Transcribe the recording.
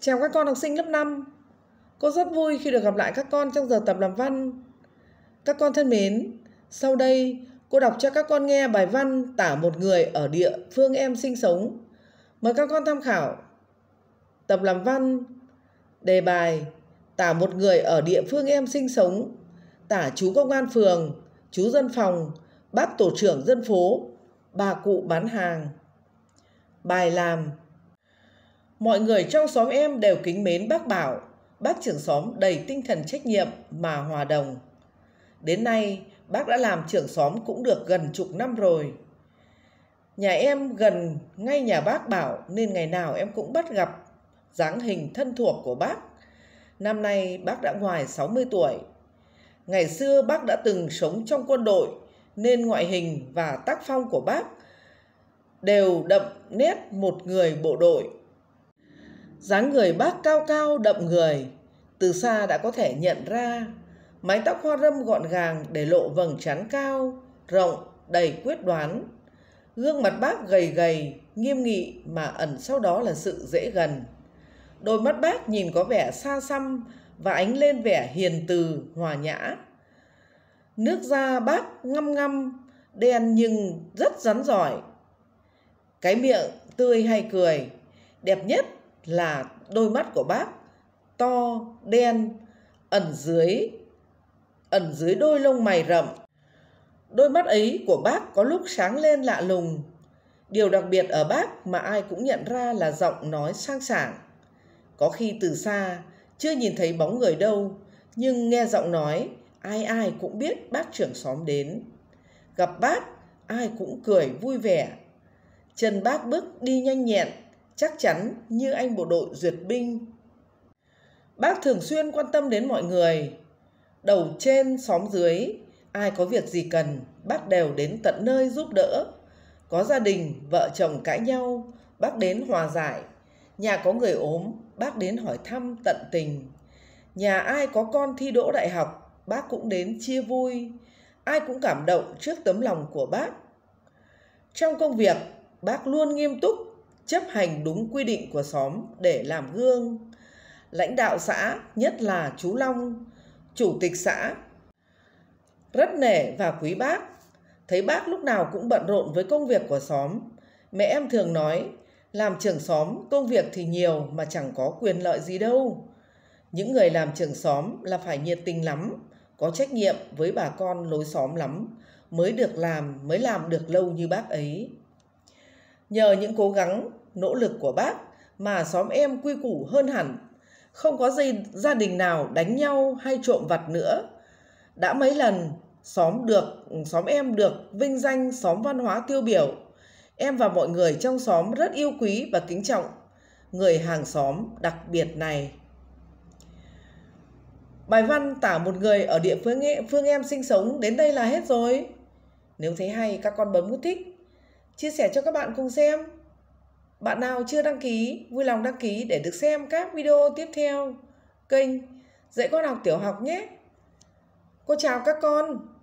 Chào các con học sinh lớp 5 Cô rất vui khi được gặp lại các con trong giờ tập làm văn Các con thân mến Sau đây cô đọc cho các con nghe bài văn tả một người ở địa phương em sinh sống Mời các con tham khảo Tập làm văn Đề bài Tả một người ở địa phương em sinh sống Tả chú công an phường Chú dân phòng Bác tổ trưởng dân phố Bà cụ bán hàng Bài làm Mọi người trong xóm em đều kính mến bác Bảo, bác trưởng xóm đầy tinh thần trách nhiệm mà hòa đồng. Đến nay, bác đã làm trưởng xóm cũng được gần chục năm rồi. Nhà em gần ngay nhà bác Bảo nên ngày nào em cũng bắt gặp dáng hình thân thuộc của bác. Năm nay bác đã ngoài 60 tuổi. Ngày xưa bác đã từng sống trong quân đội nên ngoại hình và tác phong của bác đều đậm nét một người bộ đội dáng người bác cao cao đậm người từ xa đã có thể nhận ra mái tóc hoa râm gọn gàng để lộ vầng trán cao rộng đầy quyết đoán gương mặt bác gầy gầy nghiêm nghị mà ẩn sau đó là sự dễ gần đôi mắt bác nhìn có vẻ xa xăm và ánh lên vẻ hiền từ hòa nhã nước da bác ngăm ngăm đen nhưng rất rắn giỏi cái miệng tươi hay cười đẹp nhất là đôi mắt của bác to đen ẩn dưới ẩn dưới đôi lông mày rậm đôi mắt ấy của bác có lúc sáng lên lạ lùng điều đặc biệt ở bác mà ai cũng nhận ra là giọng nói sang sảng có khi từ xa chưa nhìn thấy bóng người đâu nhưng nghe giọng nói ai ai cũng biết bác trưởng xóm đến gặp bác ai cũng cười vui vẻ chân bác bước đi nhanh nhẹn chắc chắn như anh bộ đội duyệt binh. Bác thường xuyên quan tâm đến mọi người, đầu trên xóm dưới, ai có việc gì cần, bác đều đến tận nơi giúp đỡ. Có gia đình, vợ chồng cãi nhau, bác đến hòa giải. Nhà có người ốm, bác đến hỏi thăm tận tình. Nhà ai có con thi đỗ đại học, bác cũng đến chia vui. Ai cũng cảm động trước tấm lòng của bác. Trong công việc, bác luôn nghiêm túc chấp hành đúng quy định của xóm để làm gương. Lãnh đạo xã, nhất là chú Long, chủ tịch xã, rất nể và quý bác. Thấy bác lúc nào cũng bận rộn với công việc của xóm. Mẹ em thường nói, làm trưởng xóm công việc thì nhiều mà chẳng có quyền lợi gì đâu. Những người làm trưởng xóm là phải nhiệt tình lắm, có trách nhiệm với bà con lối xóm lắm, mới được làm, mới làm được lâu như bác ấy. Nhờ những cố gắng, nỗ lực của bác mà xóm em quy củ hơn hẳn. Không có gì gia đình nào đánh nhau hay trộm vặt nữa. Đã mấy lần xóm được xóm em được vinh danh xóm văn hóa tiêu biểu. Em và mọi người trong xóm rất yêu quý và kính trọng người hàng xóm đặc biệt này. Bài văn tả một người ở địa phương, e, phương em sinh sống đến đây là hết rồi. Nếu thấy hay các con bấm nút thích chia sẻ cho các bạn cùng xem. Bạn nào chưa đăng ký, vui lòng đăng ký để được xem các video tiếp theo kênh Dạy con học tiểu học nhé. Cô chào các con.